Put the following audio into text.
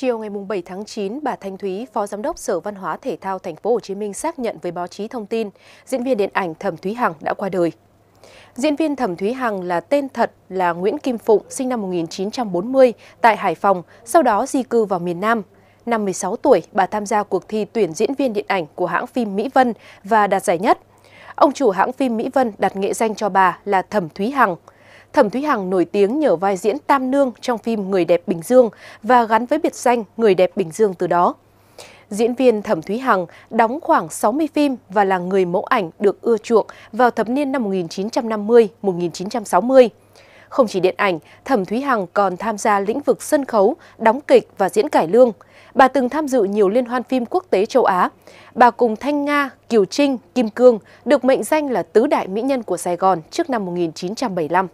Chiều ngày 7 tháng 9, bà Thanh Thúy, Phó Giám đốc Sở Văn hóa Thể thao Thành phố Hồ Chí Minh xác nhận với báo chí thông tin diễn viên điện ảnh Thẩm Thúy Hằng đã qua đời. Diễn viên Thẩm Thúy Hằng là tên thật là Nguyễn Kim Phụng, sinh năm 1940 tại Hải Phòng, sau đó di cư vào miền Nam. Năm 16 tuổi, bà tham gia cuộc thi tuyển diễn viên điện ảnh của hãng phim Mỹ Vân và đạt giải nhất. Ông chủ hãng phim Mỹ Vân đặt nghệ danh cho bà là Thẩm Thúy Hằng – Thẩm Thúy Hằng nổi tiếng nhờ vai diễn Tam Nương trong phim Người đẹp Bình Dương và gắn với biệt danh Người đẹp Bình Dương từ đó. Diễn viên Thẩm Thúy Hằng đóng khoảng 60 phim và là người mẫu ảnh được ưa chuộng vào thập niên năm 1950-1960. Không chỉ điện ảnh, Thẩm Thúy Hằng còn tham gia lĩnh vực sân khấu, đóng kịch và diễn cải lương. Bà từng tham dự nhiều liên hoan phim quốc tế châu Á. Bà cùng Thanh Nga, Kiều Trinh, Kim Cương được mệnh danh là tứ đại mỹ nhân của Sài Gòn trước năm 1975.